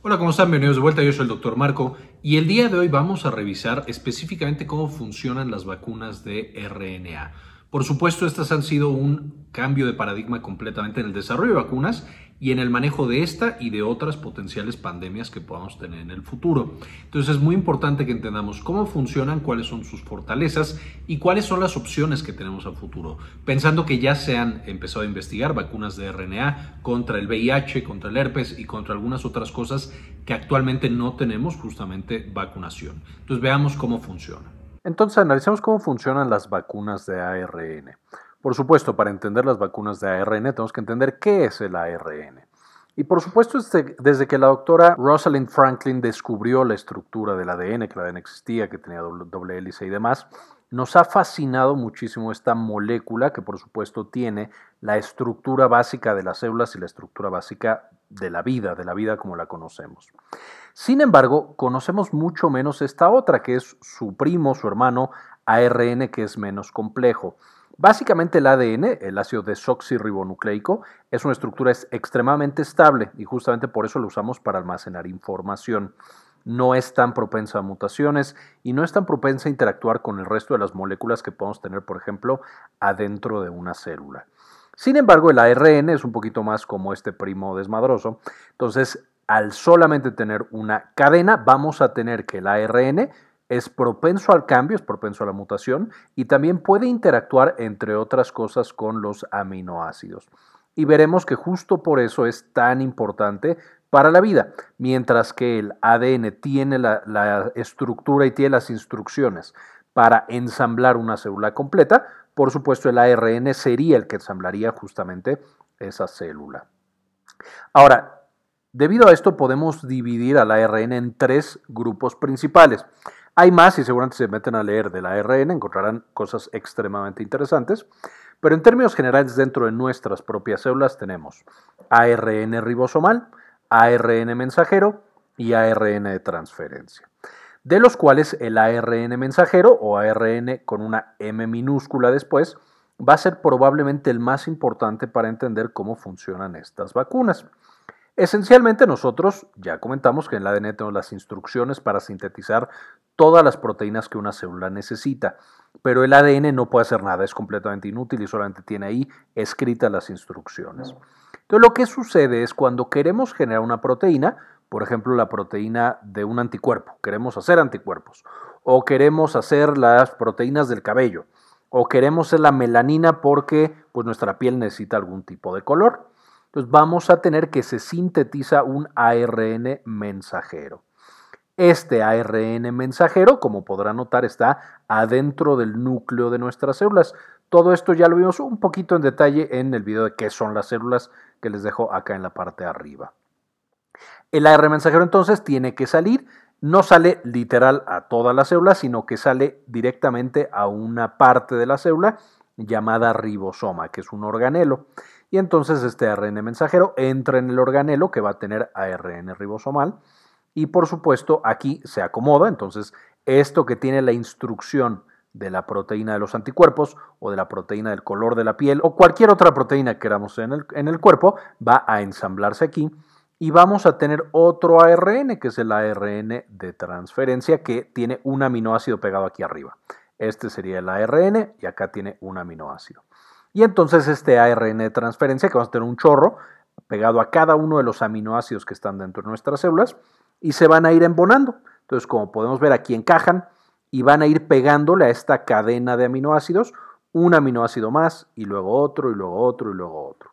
Hola, ¿cómo están? Bienvenidos de vuelta. Yo soy el doctor Marco y el día de hoy vamos a revisar específicamente cómo funcionan las vacunas de RNA. Por supuesto, estas han sido un cambio de paradigma completamente en el desarrollo de vacunas y en el manejo de esta y de otras potenciales pandemias que podamos tener en el futuro. Entonces es muy importante que entendamos cómo funcionan, cuáles son sus fortalezas y cuáles son las opciones que tenemos a futuro. Pensando que ya se han empezado a investigar vacunas de RNA contra el VIH, contra el herpes y contra algunas otras cosas que actualmente no tenemos justamente vacunación. Entonces veamos cómo funciona. Entonces analicemos cómo funcionan las vacunas de ARN. Por supuesto, para entender las vacunas de ARN tenemos que entender qué es el ARN. Y por supuesto, desde, que la doctora Rosalind Franklin descubrió la estructura del ADN, que el ADN existía, que tenía doble hélice y demás, nos ha fascinado muchísimo esta molécula que por supuesto tiene la estructura básica de las células y la estructura básica de la vida, de la vida como la conocemos. Sin embargo, conocemos mucho menos esta otra, que es su primo, su hermano, ARN, que es menos complejo. Básicamente el ADN, el ácido desoxirribonucleico, es una estructura extremadamente estable y justamente por eso lo usamos para almacenar información. No es tan propensa a mutaciones y no es tan propensa a interactuar con el resto de las moléculas que podemos tener, por ejemplo, adentro de una célula. Sin embargo, el ARN es un poquito más como este primo desmadroso. Entonces, al solamente tener una cadena, vamos a tener que el ARN es propenso al cambio, es propenso a la mutación y también puede interactuar, entre otras cosas, con los aminoácidos. Y veremos que justo por eso es tan importante para la vida, mientras que el ADN tiene la, la estructura y tiene las instrucciones para ensamblar una célula completa, por supuesto el ARN sería el que ensamblaría justamente esa célula. Ahora, debido a esto podemos dividir al ARN en tres grupos principales. Hay más y seguramente se meten a leer de la ARN encontrarán cosas extremadamente interesantes, pero en términos generales dentro de nuestras propias células tenemos ARN ribosomal, ARN mensajero y ARN de transferencia, de los cuales el ARN mensajero o ARN con una M minúscula después va a ser probablemente el más importante para entender cómo funcionan estas vacunas. Esencialmente nosotros ya comentamos que en el ADN tenemos las instrucciones para sintetizar todas las proteínas que una célula necesita, pero el ADN no puede hacer nada, es completamente inútil y solamente tiene ahí escritas las instrucciones. Entonces lo que sucede es cuando queremos generar una proteína, por ejemplo la proteína de un anticuerpo, queremos hacer anticuerpos, o queremos hacer las proteínas del cabello, o queremos hacer la melanina porque pues, nuestra piel necesita algún tipo de color. Pues, vamos a tener que se sintetiza un ARN mensajero. Este ARN mensajero, como podrán notar, está adentro del núcleo de nuestras células. Todo esto ya lo vimos un poquito en detalle en el video de qué son las células que les dejo acá en la parte de arriba. El ARN mensajero entonces tiene que salir, no sale literal a todas las células, sino que sale directamente a una parte de la célula llamada ribosoma, que es un organelo y entonces este ARN mensajero entra en el organelo que va a tener ARN ribosomal y por supuesto aquí se acomoda, entonces esto que tiene la instrucción de la proteína de los anticuerpos o de la proteína del color de la piel o cualquier otra proteína que queramos en el, en el cuerpo va a ensamblarse aquí y vamos a tener otro ARN que es el ARN de transferencia que tiene un aminoácido pegado aquí arriba. Este sería el ARN y acá tiene un aminoácido. Y entonces este ARN de transferencia, que vamos a tener un chorro pegado a cada uno de los aminoácidos que están dentro de nuestras células, y se van a ir embonando. Entonces, como podemos ver, aquí encajan y van a ir pegándole a esta cadena de aminoácidos un aminoácido más y luego otro y luego otro y luego otro.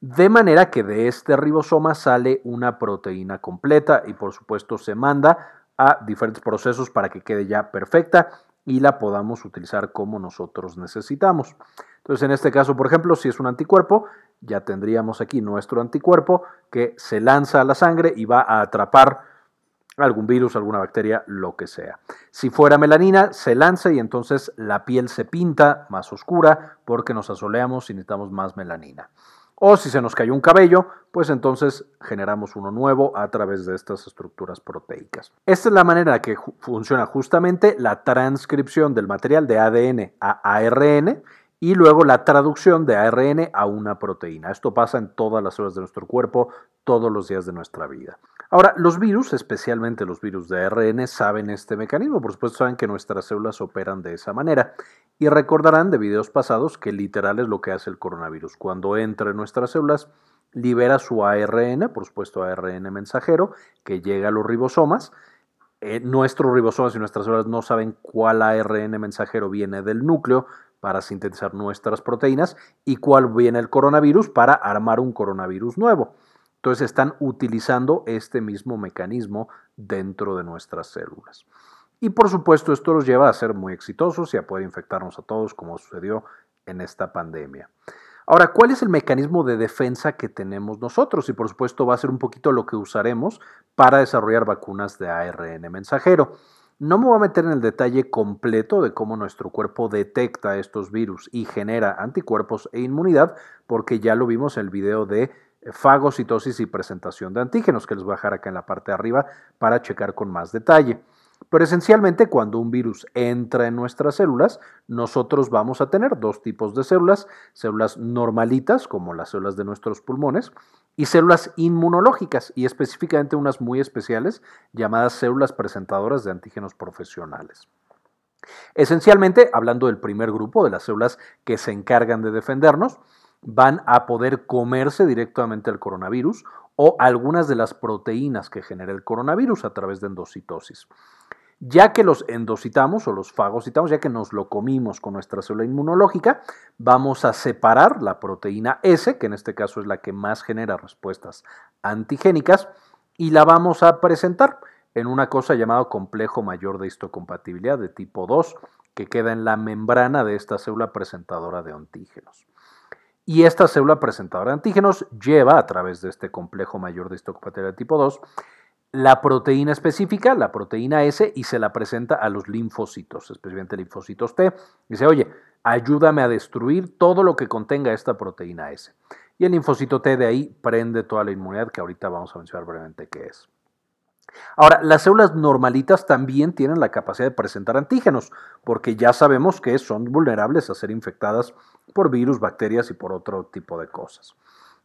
De manera que de este ribosoma sale una proteína completa y por supuesto se manda a diferentes procesos para que quede ya perfecta y la podamos utilizar como nosotros necesitamos. Entonces, en este caso, por ejemplo, si es un anticuerpo, ya tendríamos aquí nuestro anticuerpo que se lanza a la sangre y va a atrapar algún virus, alguna bacteria, lo que sea. Si fuera melanina, se lanza y entonces la piel se pinta más oscura porque nos asoleamos y necesitamos más melanina o si se nos cayó un cabello, pues entonces generamos uno nuevo a través de estas estructuras proteicas. Esta es la manera que funciona justamente la transcripción del material de ADN a ARN y luego la traducción de ARN a una proteína. Esto pasa en todas las células de nuestro cuerpo, todos los días de nuestra vida. Ahora, los virus, especialmente los virus de ARN, saben este mecanismo. Por supuesto, saben que nuestras células operan de esa manera. Y recordarán de videos pasados que literal es lo que hace el coronavirus. Cuando entra en nuestras células, libera su ARN, por supuesto ARN mensajero, que llega a los ribosomas. Eh, nuestros ribosomas y nuestras células no saben cuál ARN mensajero viene del núcleo, para sintetizar nuestras proteínas y cuál viene el coronavirus para armar un coronavirus nuevo. Entonces están utilizando este mismo mecanismo dentro de nuestras células. Y por supuesto esto los lleva a ser muy exitosos y a poder infectarnos a todos como sucedió en esta pandemia. Ahora, ¿cuál es el mecanismo de defensa que tenemos nosotros? Y por supuesto va a ser un poquito lo que usaremos para desarrollar vacunas de ARN mensajero. No me voy a meter en el detalle completo de cómo nuestro cuerpo detecta estos virus y genera anticuerpos e inmunidad, porque ya lo vimos en el video de fagocitosis y presentación de antígenos, que les voy a dejar acá en la parte de arriba para checar con más detalle. Pero esencialmente cuando un virus entra en nuestras células, nosotros vamos a tener dos tipos de células, células normalitas, como las células de nuestros pulmones, y células inmunológicas, y específicamente unas muy especiales llamadas células presentadoras de antígenos profesionales. Esencialmente, hablando del primer grupo, de las células que se encargan de defendernos, van a poder comerse directamente el coronavirus o algunas de las proteínas que genera el coronavirus a través de endocitosis. Ya que los endocitamos o los fagocitamos, ya que nos lo comimos con nuestra célula inmunológica, vamos a separar la proteína S, que en este caso es la que más genera respuestas antigénicas, y la vamos a presentar en una cosa llamada complejo mayor de histocompatibilidad de tipo 2, que queda en la membrana de esta célula presentadora de antígenos. Y esta célula presentadora de antígenos lleva, a través de este complejo mayor de histocompatibilidad de tipo 2, la proteína específica, la proteína S, y se la presenta a los linfocitos, especialmente linfocitos T. Dice, oye, ayúdame a destruir todo lo que contenga esta proteína S. Y el linfocito T de ahí prende toda la inmunidad, que ahorita vamos a mencionar brevemente qué es. Ahora, las células normalitas también tienen la capacidad de presentar antígenos, porque ya sabemos que son vulnerables a ser infectadas por virus, bacterias y por otro tipo de cosas.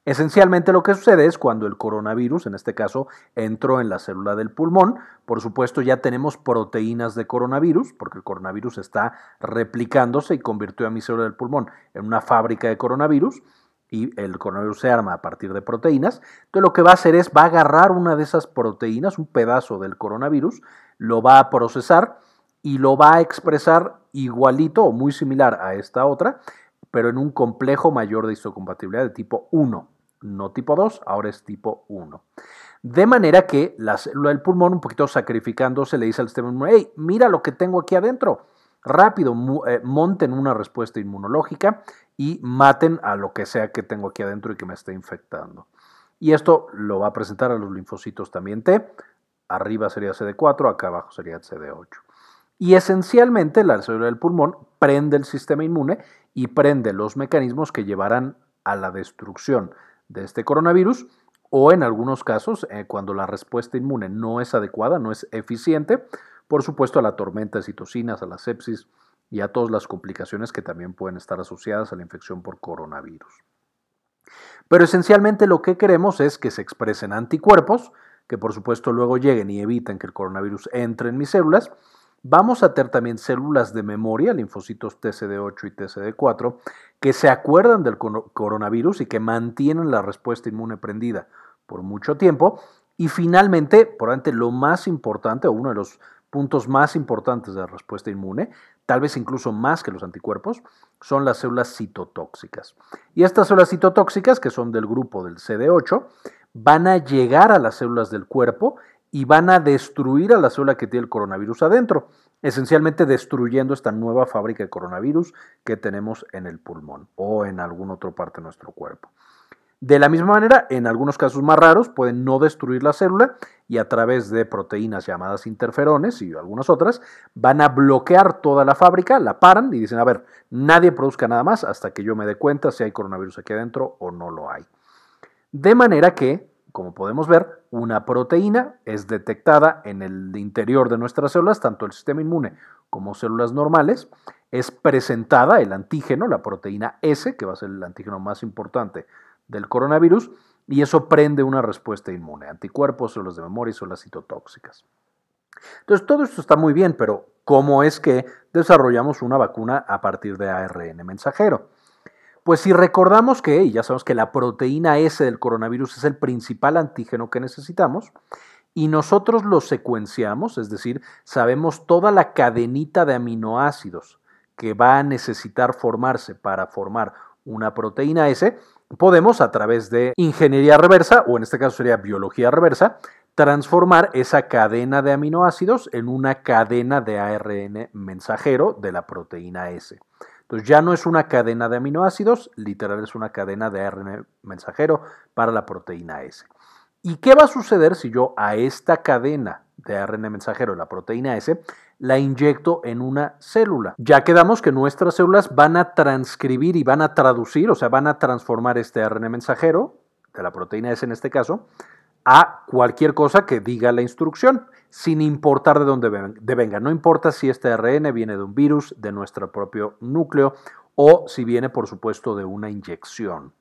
Esencialmente lo que sucede es cuando el coronavirus, en este caso, entró en la célula del pulmón, por supuesto ya tenemos proteínas de coronavirus, porque el coronavirus está replicándose y convirtió a mi célula del pulmón en una fábrica de coronavirus y el coronavirus se arma a partir de proteínas. Entonces lo que va a hacer es va a agarrar una de esas proteínas, un pedazo del coronavirus, lo va a procesar y lo va a expresar igualito o muy similar a esta otra, pero en un complejo mayor de histocompatibilidad de tipo 1 no tipo 2, ahora es tipo 1. De manera que la célula del pulmón, un poquito sacrificándose, le dice al sistema inmune, hey, mira lo que tengo aquí adentro. Rápido, eh, monten una respuesta inmunológica y maten a lo que sea que tengo aquí adentro y que me esté infectando. Y esto lo va a presentar a los linfocitos también T. Arriba sería CD4, acá abajo sería CD8. Y esencialmente la célula del pulmón prende el sistema inmune y prende los mecanismos que llevarán a la destrucción de este coronavirus o en algunos casos, eh, cuando la respuesta inmune no es adecuada, no es eficiente, por supuesto a la tormenta de citocinas, a la sepsis y a todas las complicaciones que también pueden estar asociadas a la infección por coronavirus. Pero esencialmente lo que queremos es que se expresen anticuerpos, que por supuesto luego lleguen y eviten que el coronavirus entre en mis células, Vamos a tener también células de memoria, linfocitos TCD8 y TCD4, que se acuerdan del coronavirus y que mantienen la respuesta inmune prendida por mucho tiempo. Y finalmente, probablemente lo más importante o uno de los puntos más importantes de la respuesta inmune, tal vez incluso más que los anticuerpos, son las células citotóxicas. Y estas células citotóxicas, que son del grupo del CD8, van a llegar a las células del cuerpo y van a destruir a la célula que tiene el coronavirus adentro, esencialmente destruyendo esta nueva fábrica de coronavirus que tenemos en el pulmón o en alguna otra parte de nuestro cuerpo. De la misma manera, en algunos casos más raros pueden no destruir la célula y a través de proteínas llamadas interferones y algunas otras van a bloquear toda la fábrica, la paran y dicen, a ver, nadie produzca nada más hasta que yo me dé cuenta si hay coronavirus aquí adentro o no lo hay. De manera que como podemos ver, una proteína es detectada en el interior de nuestras células, tanto el sistema inmune como células normales. Es presentada el antígeno, la proteína S, que va a ser el antígeno más importante del coronavirus, y eso prende una respuesta inmune, anticuerpos, células de memoria y células citotóxicas. Entonces, todo esto está muy bien, pero ¿cómo es que desarrollamos una vacuna a partir de ARN mensajero? Pues si recordamos que, ya sabemos que la proteína S del coronavirus es el principal antígeno que necesitamos, y nosotros lo secuenciamos, es decir, sabemos toda la cadenita de aminoácidos que va a necesitar formarse para formar una proteína S, podemos a través de ingeniería reversa, o en este caso sería biología reversa, transformar esa cadena de aminoácidos en una cadena de ARN mensajero de la proteína S ya no es una cadena de aminoácidos, literal es una cadena de ARN mensajero para la proteína S. ¿Y qué va a suceder si yo a esta cadena de ARN mensajero, la proteína S, la inyecto en una célula? Ya quedamos que nuestras células van a transcribir y van a traducir, o sea, van a transformar este ARN mensajero, de la proteína S en este caso, a cualquier cosa que diga la instrucción sin importar de dónde venga. No importa si este ARN viene de un virus, de nuestro propio núcleo o si viene, por supuesto, de una inyección.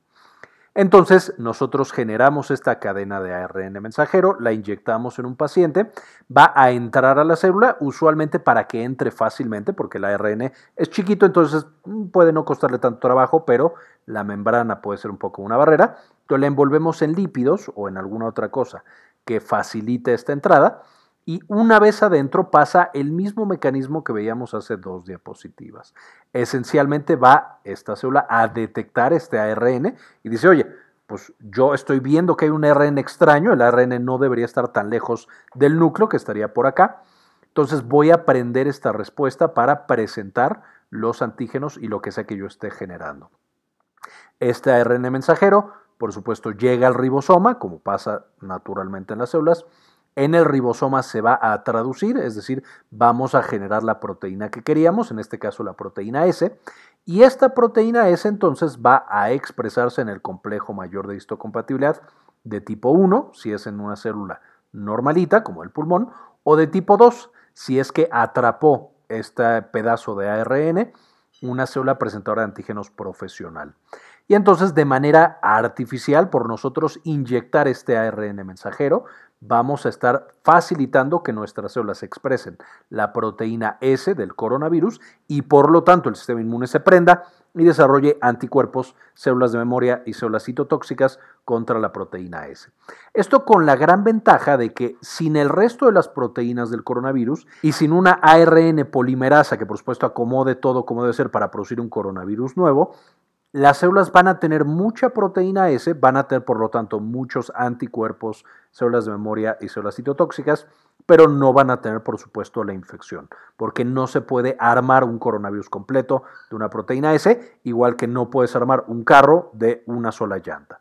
Entonces, nosotros generamos esta cadena de ARN mensajero, la inyectamos en un paciente, va a entrar a la célula, usualmente para que entre fácilmente, porque el ARN es chiquito, entonces mm, puede no costarle tanto trabajo, pero la membrana puede ser un poco una barrera. Entonces, la envolvemos en lípidos o en alguna otra cosa que facilite esta entrada y una vez adentro pasa el mismo mecanismo que veíamos hace dos diapositivas. Esencialmente va esta célula a detectar este ARN y dice, oye, pues yo estoy viendo que hay un ARN extraño, el ARN no debería estar tan lejos del núcleo que estaría por acá, entonces voy a prender esta respuesta para presentar los antígenos y lo que sea que yo esté generando. Este ARN mensajero, por supuesto, llega al ribosoma, como pasa naturalmente en las células, en el ribosoma se va a traducir, es decir, vamos a generar la proteína que queríamos, en este caso la proteína S, y esta proteína S entonces va a expresarse en el complejo mayor de histocompatibilidad de tipo 1, si es en una célula normalita, como el pulmón, o de tipo 2, si es que atrapó este pedazo de ARN una célula presentadora de antígenos profesional. Y entonces, de manera artificial, por nosotros inyectar este ARN mensajero, vamos a estar facilitando que nuestras células expresen la proteína S del coronavirus y por lo tanto el sistema inmune se prenda y desarrolle anticuerpos, células de memoria y células citotóxicas contra la proteína S. Esto con la gran ventaja de que sin el resto de las proteínas del coronavirus y sin una ARN polimerasa que por supuesto acomode todo como debe ser para producir un coronavirus nuevo, las células van a tener mucha proteína S, van a tener por lo tanto muchos anticuerpos, células de memoria y células citotóxicas, pero no van a tener por supuesto la infección, porque no se puede armar un coronavirus completo de una proteína S, igual que no puedes armar un carro de una sola llanta.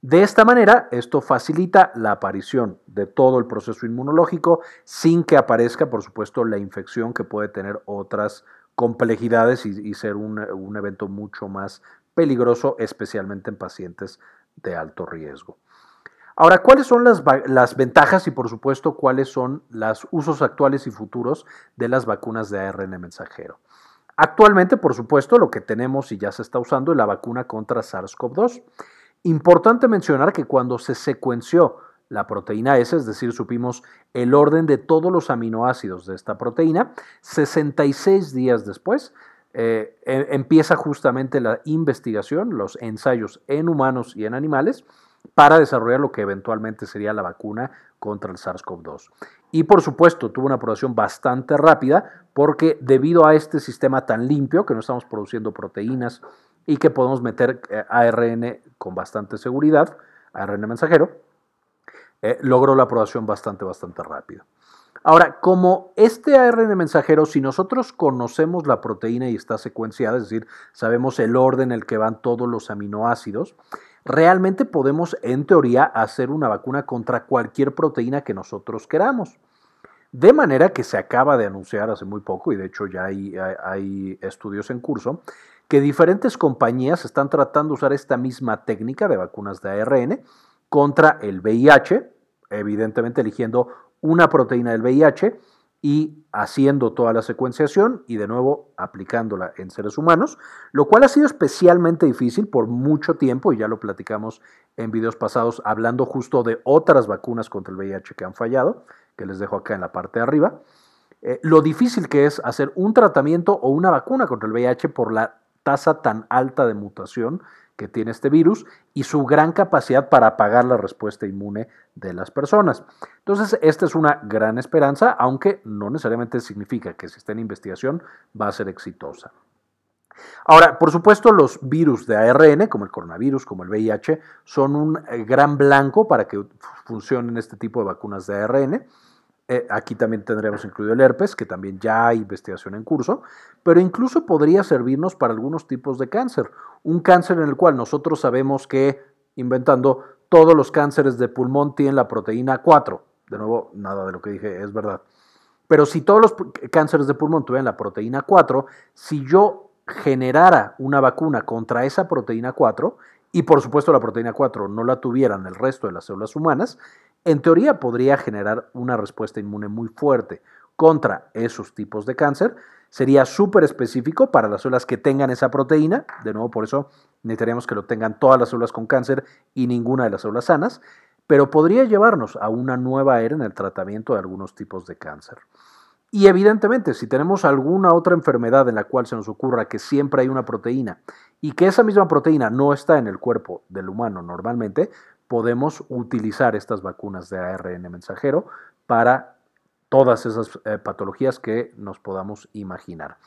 De esta manera, esto facilita la aparición de todo el proceso inmunológico sin que aparezca, por supuesto, la infección que puede tener otras complejidades y, ser un, evento mucho más peligroso, especialmente en pacientes de alto riesgo. Ahora, ¿cuáles son las, las ventajas y por supuesto cuáles son los usos actuales y futuros de las vacunas de ARN mensajero? Actualmente, por supuesto, lo que tenemos y ya se está usando es la vacuna contra SARS-CoV-2. Importante mencionar que cuando se secuenció la proteína S, es decir, supimos el orden de todos los aminoácidos de esta proteína. 66 días después eh, e, empieza justamente la investigación, los ensayos en humanos y en animales para desarrollar lo que eventualmente sería la vacuna contra el SARS-CoV-2. Y por supuesto tuvo una aprobación bastante rápida porque debido a este sistema tan limpio que no estamos produciendo proteínas y que podemos meter eh, ARN con bastante seguridad, ARN mensajero, eh, logró la aprobación bastante, bastante rápido. Ahora, como este ARN mensajero, si nosotros conocemos la proteína y está secuenciada, es decir, sabemos el orden en el que van todos los aminoácidos, realmente podemos, en teoría, hacer una vacuna contra cualquier proteína que nosotros queramos. De manera que se acaba de anunciar hace muy poco, y de hecho ya hay, estudios en curso, que diferentes compañías están tratando de usar esta misma técnica de vacunas de ARN contra el VIH, evidentemente eligiendo una proteína del VIH y haciendo toda la secuenciación y de nuevo aplicándola en seres humanos, lo cual ha sido especialmente difícil por mucho tiempo y ya lo platicamos en videos pasados hablando justo de otras vacunas contra el VIH que han fallado, que les dejo acá en la parte de arriba, eh, lo difícil que es hacer un tratamiento o una vacuna contra el VIH por la tasa tan alta de mutación que tiene este virus y su gran capacidad para apagar la respuesta inmune de las personas. Entonces, esta es una gran esperanza, aunque no necesariamente significa que si está en investigación va a ser exitosa. Ahora, por supuesto, los virus de ARN, como el coronavirus, como el VIH, son un eh, gran blanco para que funcionen este tipo de vacunas de ARN. Eh, aquí también tendríamos incluido el herpes, que también ya hay investigación en curso, pero incluso podría servirnos para algunos tipos de cáncer. Un cáncer en el cual nosotros sabemos que, inventando, todos los cánceres de pulmón tienen la proteína 4. De nuevo, nada de lo que dije es verdad. Pero si todos los cánceres de pulmón tuvieran la proteína 4, si yo generara una vacuna contra esa proteína 4, y por supuesto la proteína 4 no la tuvieran el resto de las células humanas, en teoría podría generar una respuesta inmune muy fuerte contra esos tipos de cáncer. Sería súper específico para las células que tengan esa proteína. De nuevo, por eso necesitaríamos que lo tengan todas las células con cáncer y ninguna de las células sanas. Pero podría llevarnos a una nueva era en el tratamiento de algunos tipos de cáncer. Y evidentemente, si tenemos alguna otra enfermedad en la cual se nos ocurra que siempre hay una proteína y que esa misma proteína no está en el cuerpo del humano normalmente, podemos utilizar estas vacunas de ARN mensajero para todas esas eh, patologías que nos podamos imaginar.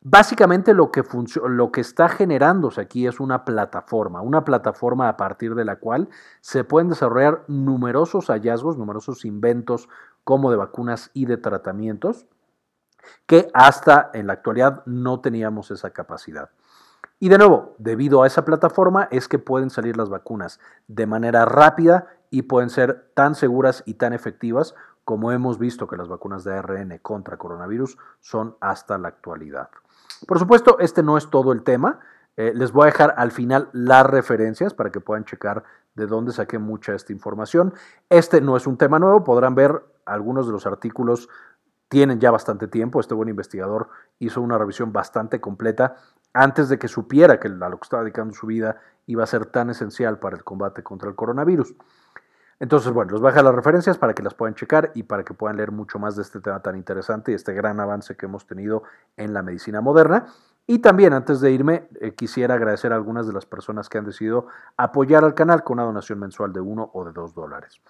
Básicamente lo que, lo que está generándose aquí es una plataforma, una plataforma a partir de la cual se pueden desarrollar numerosos hallazgos, numerosos inventos como de vacunas y de tratamientos que hasta en la actualidad no teníamos esa capacidad. Y de nuevo, debido a esa plataforma es que pueden salir las vacunas de manera rápida y pueden ser tan seguras y tan efectivas como hemos visto que las vacunas de ARN contra coronavirus son hasta la actualidad. Por supuesto, este no es todo el tema. Eh, les voy a dejar al final las referencias para que puedan checar de dónde saqué mucha esta información. Este no es un tema nuevo, podrán ver algunos de los artículos tienen ya bastante tiempo. Este buen investigador hizo una revisión bastante completa antes de que supiera que a lo que estaba dedicando su vida iba a ser tan esencial para el combate contra el coronavirus. Entonces, bueno, a dejar las referencias para que las puedan checar y para que puedan leer mucho más de este tema tan interesante y este gran avance que hemos tenido en la medicina moderna. Y también, antes de irme, eh, quisiera agradecer a algunas de las personas que han decidido apoyar al canal con una donación mensual de 1 o de 2 dólares.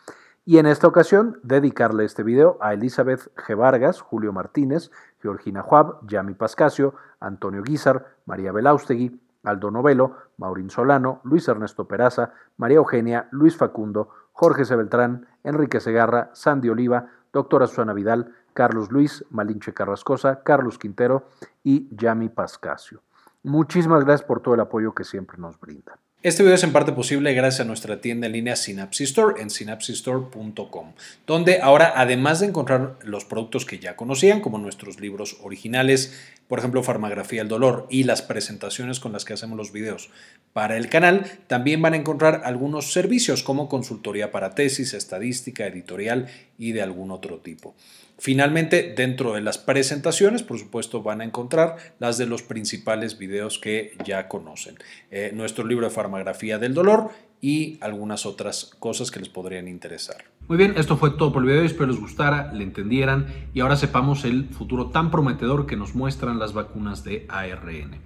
Y en esta ocasión, dedicarle este video a Elizabeth G. Vargas, Julio Martínez, Georgina Juab, Yami Pascasio, Antonio Guizar, María Belaustegui, Aldo Novelo, Maurín Solano, Luis Ernesto Peraza, María Eugenia, Luis Facundo, Jorge Sebeltrán Enrique Segarra, Sandy Oliva, Doctora Susana Vidal, Carlos Luis, Malinche Carrascosa, Carlos Quintero y Yami Pascasio. Muchísimas gracias por todo el apoyo que siempre nos brindan. Este video es en parte posible gracias a nuestra tienda en línea Synapsis Store en synapsistore.com, donde ahora además de encontrar los productos que ya conocían, como nuestros libros originales, por ejemplo, farmagrafía del dolor y las presentaciones con las que hacemos los videos para el canal, también van a encontrar algunos servicios como consultoría para tesis, estadística, editorial y de algún otro tipo. Finalmente, dentro de las presentaciones, por supuesto, van a encontrar las de los principales videos que ya conocen. Eh, nuestro libro de farmagrafía del dolor y algunas otras cosas que les podrían interesar. Muy bien, esto fue todo por el video. Espero les gustara, le entendieran y ahora sepamos el futuro tan prometedor que nos muestran las vacunas de ARN.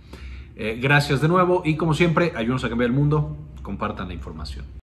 Eh, gracias de nuevo y como siempre, ayúdenos a cambiar el mundo, compartan la información.